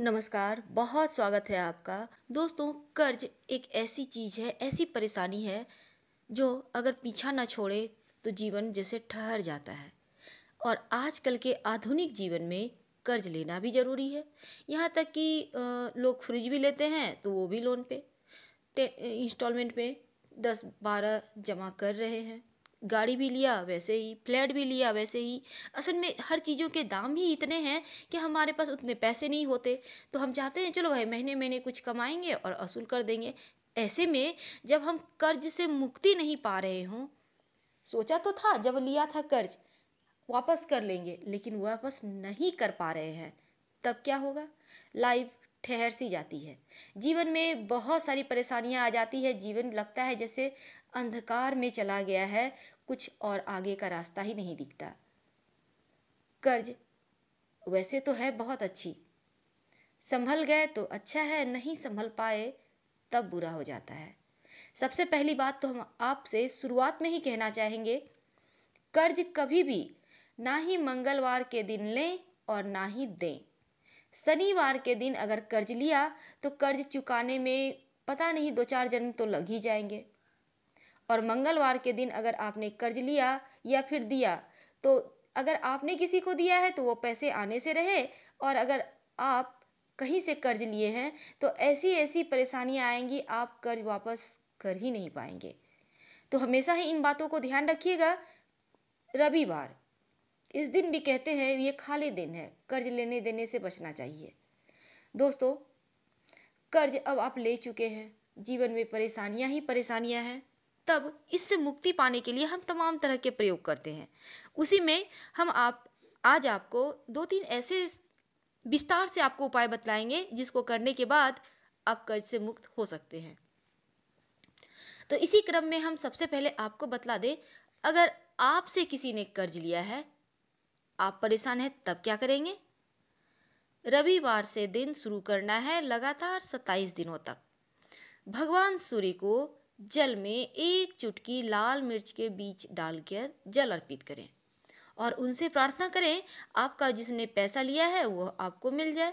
नमस्कार बहुत स्वागत है आपका दोस्तों कर्ज एक ऐसी चीज़ है ऐसी परेशानी है जो अगर पीछा ना छोड़े तो जीवन जैसे ठहर जाता है और आजकल के आधुनिक जीवन में कर्ज लेना भी ज़रूरी है यहाँ तक कि लोग फ्रिज भी लेते हैं तो वो भी लोन पे इंस्टॉलमेंट पे दस बारह जमा कर रहे हैं गाड़ी भी लिया वैसे ही फ्लैट भी लिया वैसे ही असल में हर चीज़ों के दाम ही इतने हैं कि हमारे पास उतने पैसे नहीं होते तो हम चाहते हैं चलो भाई महीने महीने कुछ कमाएंगे और असूल कर देंगे ऐसे में जब हम कर्ज से मुक्ति नहीं पा रहे हों सोचा तो था जब लिया था कर्ज वापस कर लेंगे लेकिन वापस नहीं कर पा रहे हैं तब क्या होगा लाइफ ठहर सी जाती है जीवन में बहुत सारी परेशानियां आ जाती है जीवन लगता है जैसे अंधकार में चला गया है कुछ और आगे का रास्ता ही नहीं दिखता कर्ज वैसे तो है बहुत अच्छी संभल गए तो अच्छा है नहीं संभल पाए तब बुरा हो जाता है सबसे पहली बात तो हम आपसे शुरुआत में ही कहना चाहेंगे कर्ज कभी भी ना ही मंगलवार के दिन लें और ना ही दें शनिवार के दिन अगर कर्ज लिया तो कर्ज चुकाने में पता नहीं दो चार जन्म तो लग ही जाएंगे और मंगलवार के दिन अगर आपने कर्ज लिया या फिर दिया तो अगर आपने किसी को दिया है तो वो पैसे आने से रहे और अगर आप कहीं से कर्ज लिए हैं तो ऐसी ऐसी परेशानियाँ आएंगी आप कर्ज वापस कर ही नहीं पाएंगे तो हमेशा ही इन बातों को ध्यान रखिएगा रविवार इस दिन भी कहते हैं ये खाली दिन है कर्ज लेने देने से बचना चाहिए दोस्तों कर्ज अब आप ले चुके हैं जीवन में परेशानियां ही परेशानियां हैं तब इससे मुक्ति पाने के लिए हम तमाम तरह के प्रयोग करते हैं उसी में हम आप आज आपको दो तीन ऐसे विस्तार से आपको उपाय बतलाएंगे जिसको करने के बाद आप कर्ज से मुक्त हो सकते हैं तो इसी क्रम में हम सबसे पहले आपको बतला दें अगर आपसे किसी ने कर्ज लिया है आप परेशान हैं तब क्या करेंगे रविवार से दिन शुरू करना है लगातार सत्ताईस दिनों तक भगवान सूर्य को जल में एक चुटकी लाल मिर्च के बीज डालकर जल अर्पित करें और उनसे प्रार्थना करें आपका जिसने पैसा लिया है वह आपको मिल जाए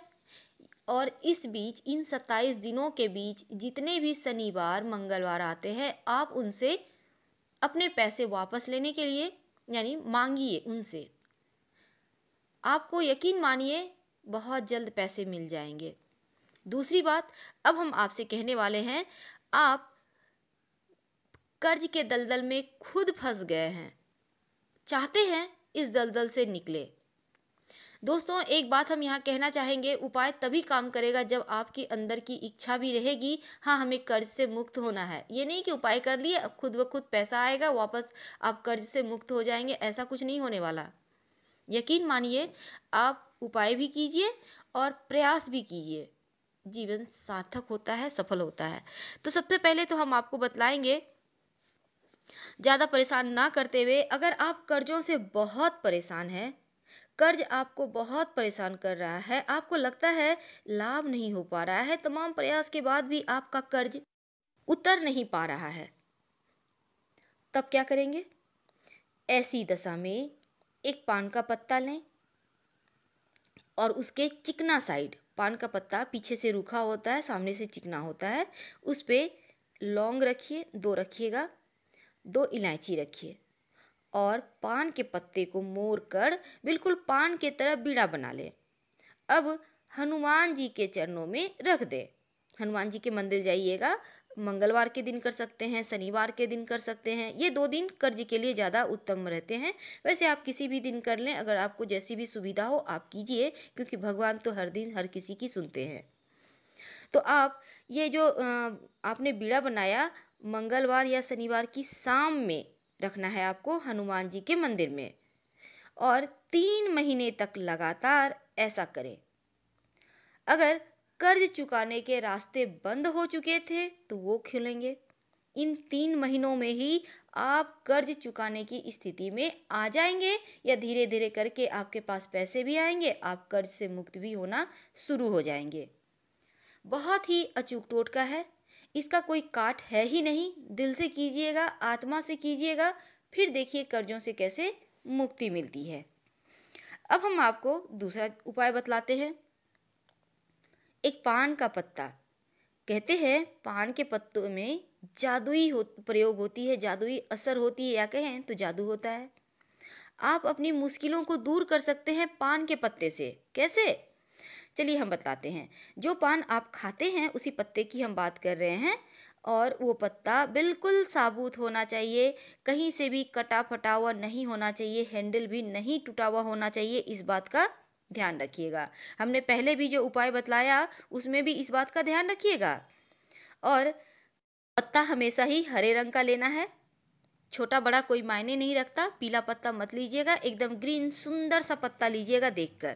और इस बीच इन सत्ताईस दिनों के बीच जितने भी शनिवार मंगलवार आते हैं आप उनसे अपने पैसे वापस लेने के लिए यानी मांगिए उनसे आपको यकीन मानिए बहुत जल्द पैसे मिल जाएंगे दूसरी बात अब हम आपसे कहने वाले हैं आप कर्ज के दलदल में खुद फंस गए हैं चाहते हैं इस दलदल से निकले दोस्तों एक बात हम यहाँ कहना चाहेंगे उपाय तभी काम करेगा जब आपके अंदर की इच्छा भी रहेगी हाँ हमें कर्ज से मुक्त होना है ये नहीं कि उपाय कर लिए अब खुद ब खुद पैसा आएगा वापस आप कर्ज से मुक्त हो जाएंगे ऐसा कुछ नहीं होने वाला यकीन मानिए आप उपाय भी कीजिए और प्रयास भी कीजिए जीवन सार्थक होता है सफल होता है तो सबसे पहले तो हम आपको बतलाएंगे ज़्यादा परेशान ना करते हुए अगर आप कर्ज़ों से बहुत परेशान हैं कर्ज आपको बहुत परेशान कर रहा है आपको लगता है लाभ नहीं हो पा रहा है तमाम प्रयास के बाद भी आपका कर्ज उतर नहीं पा रहा है तब क्या करेंगे ऐसी दशा में एक पान का पत्ता लें और उसके चिकना साइड पान का पत्ता पीछे से रूखा होता है सामने से चिकना होता है उस पर लौंग रखिए दो रखिएगा दो इलायची रखिए और पान के पत्ते को मोड़ कर बिल्कुल पान के तरह बीड़ा बना लें अब हनुमान जी के चरणों में रख दें हनुमान जी के मंदिर जाइएगा मंगलवार के दिन कर सकते हैं शनिवार के दिन कर सकते हैं ये दो दिन कर्ज के लिए ज़्यादा उत्तम रहते हैं वैसे आप किसी भी दिन कर लें अगर आपको जैसी भी सुविधा हो आप कीजिए क्योंकि भगवान तो हर दिन हर किसी की सुनते हैं तो आप ये जो आपने बीड़ा बनाया मंगलवार या शनिवार की शाम में रखना है आपको हनुमान जी के मंदिर में और तीन महीने तक लगातार ऐसा करें अगर कर्ज चुकाने के रास्ते बंद हो चुके थे तो वो खुलेंगे इन तीन महीनों में ही आप कर्ज चुकाने की स्थिति में आ जाएंगे या धीरे धीरे करके आपके पास पैसे भी आएंगे आप कर्ज से मुक्त भी होना शुरू हो जाएंगे बहुत ही अचूक टोटका है इसका कोई काट है ही नहीं दिल से कीजिएगा आत्मा से कीजिएगा फिर देखिए कर्जों से कैसे मुक्ति मिलती है अब हम आपको दूसरा उपाय बतलाते हैं एक पान का पत्ता कहते हैं पान के पत्तों में जादुई हो प्रयोग होती है जादुई असर होती है या कहें तो जादू होता है आप अपनी मुश्किलों को दूर कर सकते हैं पान के पत्ते से कैसे चलिए हम बताते हैं जो पान आप खाते हैं उसी पत्ते की हम बात कर रहे हैं और वो पत्ता बिल्कुल साबुत होना चाहिए कहीं से भी कटा फटा हुआ नहीं होना चाहिए हैंडल भी नहीं टूटा हुआ होना चाहिए इस बात का ध्यान रखिएगा हमने पहले भी जो उपाय बतलाया उसमें भी इस बात का ध्यान रखिएगा और पत्ता हमेशा ही हरे रंग का लेना है छोटा बड़ा कोई मायने नहीं रखता पीला पत्ता मत लीजिएगा एकदम ग्रीन सुंदर सा पत्ता लीजिएगा देखकर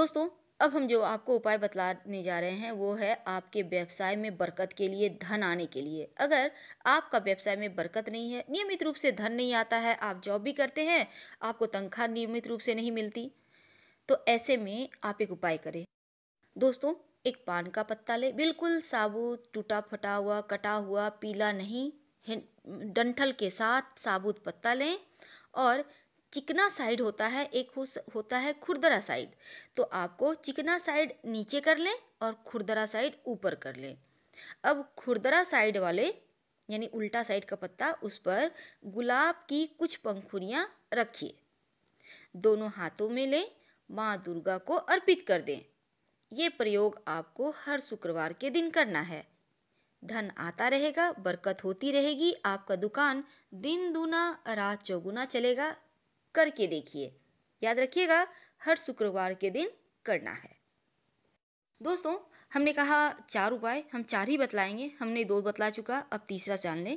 दोस्तों अब हम जो आपको उपाय बतलाने जा रहे हैं वो है आपके व्यवसाय में बरकत के लिए धन आने के लिए अगर आपका व्यवसाय में बरकत नहीं है नियमित रूप से धन नहीं आता है आप जॉब भी करते हैं आपको तनख्वाह नियमित रूप से नहीं मिलती तो ऐसे में आप एक उपाय करें दोस्तों एक पान का पत्ता ले बिल्कुल साबुत टूटा फटा हुआ कटा हुआ पीला नहीं डंठल के साथ साबुत पत्ता लें और चिकना साइड होता है एक हो, होता है खुरदरा साइड तो आपको चिकना साइड नीचे कर लें और खुरदरा साइड ऊपर कर लें अब खुरदरा साइड वाले यानी उल्टा साइड का पत्ता उस पर गुलाब की कुछ पंखुड़ियाँ रखिए दोनों हाथों में लें माँ दुर्गा को अर्पित कर दें ये प्रयोग आपको हर शुक्रवार के दिन करना है धन आता रहेगा बरकत होती रहेगी आपका दुकान दिन दूना रात चौगुना चलेगा करके देखिए याद रखिएगा हर शुक्रवार के दिन करना है दोस्तों हमने कहा चार उपाय हम चार ही बतलाएंगे हमने दो बतला चुका अब तीसरा जान लें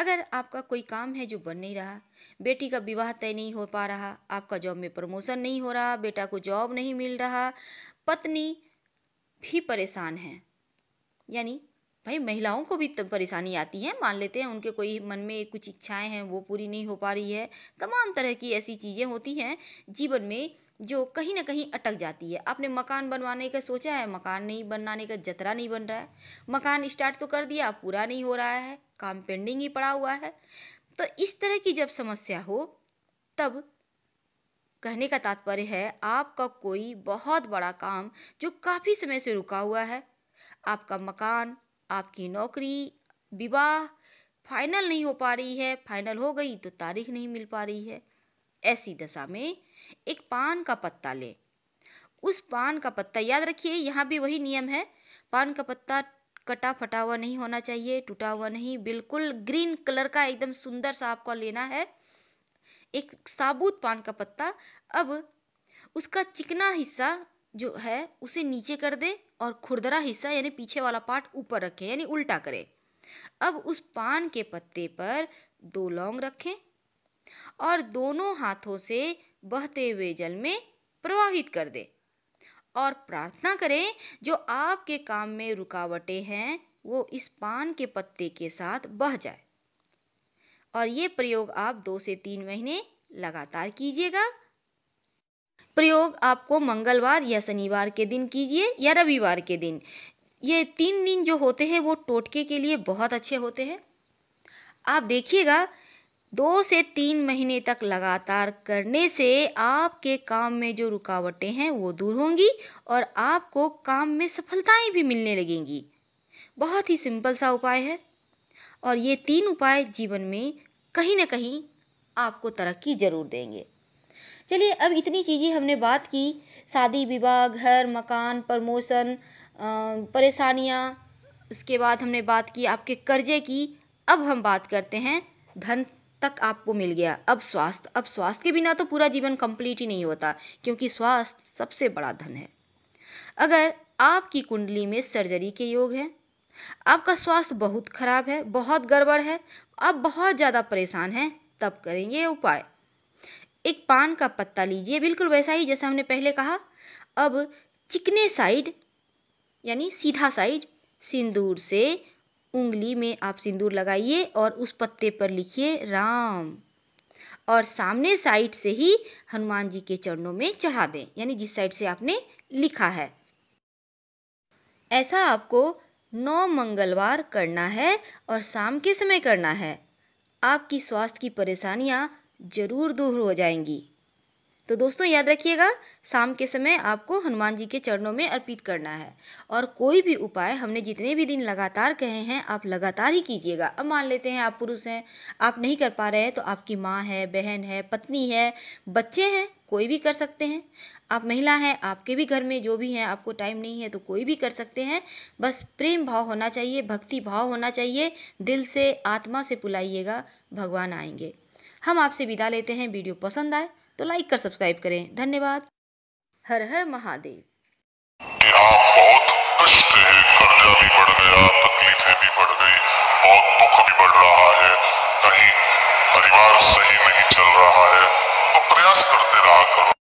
अगर आपका कोई काम है जो बन नहीं रहा बेटी का विवाह तय नहीं हो पा रहा आपका जॉब में प्रमोशन नहीं हो रहा बेटा को जॉब नहीं मिल रहा पत्नी भी परेशान है यानी भाई महिलाओं को भी परेशानी आती है मान लेते हैं उनके कोई मन में कुछ इच्छाएं हैं वो पूरी नहीं हो पा रही है तमाम तरह की ऐसी चीज़ें होती हैं जीवन में जो कहीं ना कहीं अटक जाती है आपने मकान बनवाने का सोचा है मकान नहीं बनाने का जतरा नहीं बन रहा है मकान स्टार्ट तो कर दिया पूरा नहीं हो रहा है काम पेंडिंग ही पड़ा हुआ है तो इस तरह की जब समस्या हो तब कहने का तात्पर्य है आपका कोई बहुत बड़ा काम जो काफ़ी समय से रुका हुआ है आपका मकान आपकी नौकरी विवाह फाइनल नहीं हो पा रही है फाइनल हो गई तो तारीख नहीं मिल पा रही है ऐसी दशा में एक पान का पत्ता ले उस पान का पत्ता याद रखिए यहाँ भी वही नियम है पान का पत्ता कटा फटा हुआ नहीं होना चाहिए टूटा हुआ नहीं बिल्कुल ग्रीन कलर का एकदम सुंदर सा आपको लेना है एक साबुत पान का पत्ता अब उसका चिकना हिस्सा जो है उसे नीचे कर दे और खुरदरा हिस्सा यानी पीछे वाला पार्ट ऊपर रखें यानी उल्टा करें अब उस पान के पत्ते पर दो लौंग रखें और दोनों हाथों से बहते हुए जल में प्रवाहित कर दें और प्रार्थना करें जो आपके काम में रुकावटें हैं वो इस पान के पत्ते के साथ बह जाए और ये प्रयोग आप दो से तीन महीने लगातार कीजिएगा प्रयोग आपको मंगलवार या शनिवार के दिन कीजिए या रविवार के दिन ये तीन दिन जो होते हैं वो टोटके के लिए बहुत अच्छे होते हैं आप देखिएगा दो से तीन महीने तक लगातार करने से आपके काम में जो रुकावटें हैं वो दूर होंगी और आपको काम में सफलताएं भी मिलने लगेंगी बहुत ही सिंपल सा उपाय है और ये तीन उपाय जीवन में कहीं ना कहीं आपको तरक्की ज़रूर देंगे चलिए अब इतनी चीज़ें हमने बात की शादी विवाह घर मकान प्रमोशन परेशानियाँ उसके बाद हमने बात की आपके कर्जे की अब हम बात करते हैं धन तक आपको मिल गया अब स्वास्थ्य अब स्वास्थ्य के बिना तो पूरा जीवन कंप्लीट ही नहीं होता क्योंकि स्वास्थ्य सबसे बड़ा धन है अगर आपकी कुंडली में सर्जरी के योग हैं आपका स्वास्थ्य बहुत खराब है बहुत गड़बड़ है आप बहुत ज़्यादा परेशान हैं तब करेंगे उपाय एक पान का पत्ता लीजिए बिल्कुल वैसा ही जैसा हमने पहले कहा अब चिकने साइड यानी सीधा साइड सिंदूर से उंगली में आप सिंदूर लगाइए और उस पत्ते पर लिखिए राम और सामने साइड से ही हनुमान जी के चरणों में चढ़ा दें यानी जिस साइड से आपने लिखा है ऐसा आपको नौ मंगलवार करना है और शाम के समय करना है आपकी स्वास्थ्य की परेशानियाँ ज़रूर दूर हो जाएंगी तो दोस्तों याद रखिएगा शाम के समय आपको हनुमान जी के चरणों में अर्पित करना है और कोई भी उपाय हमने जितने भी दिन लगातार कहे हैं आप लगातार ही कीजिएगा अब मान लेते हैं आप पुरुष हैं आप नहीं कर पा रहे हैं तो आपकी माँ है बहन है पत्नी है बच्चे हैं कोई भी कर सकते हैं आप महिला हैं आपके भी घर में जो भी हैं आपको टाइम नहीं है तो कोई भी कर सकते हैं बस प्रेम भाव होना चाहिए भक्ति भाव होना चाहिए दिल से आत्मा से पुलाइएगा भगवान आएंगे हम आपसे विदा लेते हैं वीडियो पसंद आए तो लाइक कर सब्सक्राइब करें धन्यवाद हर हर महादेव बहुत कष्ट है कर्जा भी बढ़ गया तकलीफें भी बढ़ गई बहुत दुख भी बढ़ रहा है कहीं परिवार सही नहीं चल रहा है तो प्रयास करते रहा करो